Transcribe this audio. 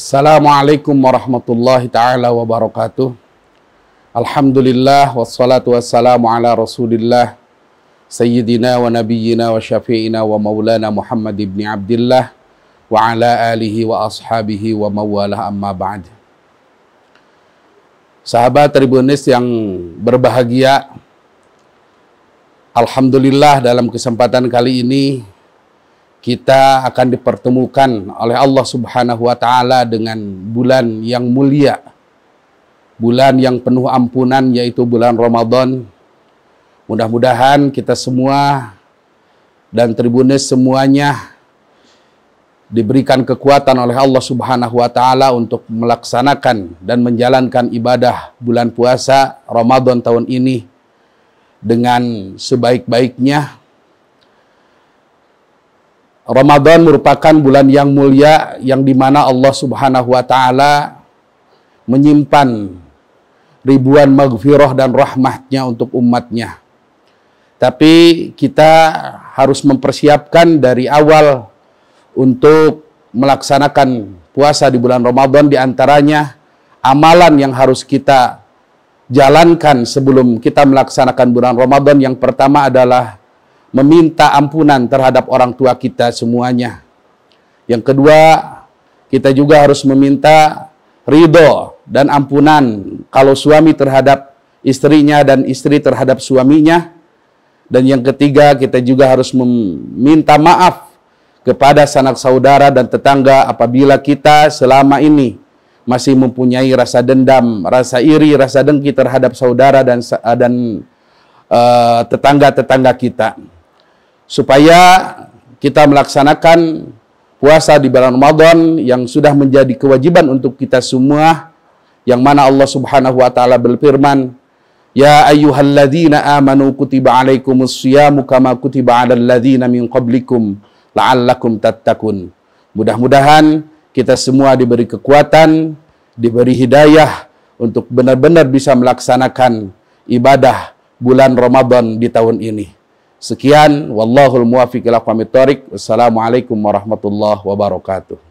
Assalamualaikum warahmatullahi taala wabarakatuh. Alhamdulillah wassalatu wassalamu ala Rasulillah sayyidina wa nabiyyina wa syafi'ina wa maulana Muhammad ibn Abdullah wa ala alihi wa ashabihi wa mawalah amma ba'd. Sahabat Tribunis yang berbahagia, Alhamdulillah dalam kesempatan kali ini kita akan dipertemukan oleh Allah Subhanahu wa taala dengan bulan yang mulia. Bulan yang penuh ampunan yaitu bulan Ramadan. Mudah-mudahan kita semua dan Tribunis semuanya diberikan kekuatan oleh Allah Subhanahu wa taala untuk melaksanakan dan menjalankan ibadah bulan puasa Ramadan tahun ini dengan sebaik-baiknya Ramadan merupakan bulan yang mulia yang dimana Allah Subhanahu wa Ta'ala menyimpan ribuan maghfirah dan rahmatnya untuk umatnya. Tapi kita harus mempersiapkan dari awal untuk melaksanakan puasa di bulan Ramadan di antaranya amalan yang harus kita jalankan sebelum kita melaksanakan bulan Ramadan yang pertama adalah meminta ampunan terhadap orang tua kita semuanya. Yang kedua, kita juga harus meminta ridho dan ampunan kalau suami terhadap istrinya dan istri terhadap suaminya. Dan yang ketiga, kita juga harus meminta maaf kepada sanak saudara dan tetangga apabila kita selama ini masih mempunyai rasa dendam, rasa iri, rasa dengki terhadap saudara dan dan tetangga uh, tetangga -tetangga kita supaya kita melaksanakan puasa di bulan Ramadan yang sudah menjadi kewajiban untuk kita semua yang mana Allah Subhanahu wa taala berfirman Ya ayyuhalladzina amanu kutiba alaikumus siyamu kama kutiba alal ladzina min qablikum la'allakum tattaqun. Mudah-mudahan kita semua diberi kekuatan, diberi hidayah untuk benar-benar bisa melaksanakan ibadah bulan Ramadan di tahun ini. Sekian, wallahul muwafiq ila Wassalamualaikum warahmatullahi wabarakatuh.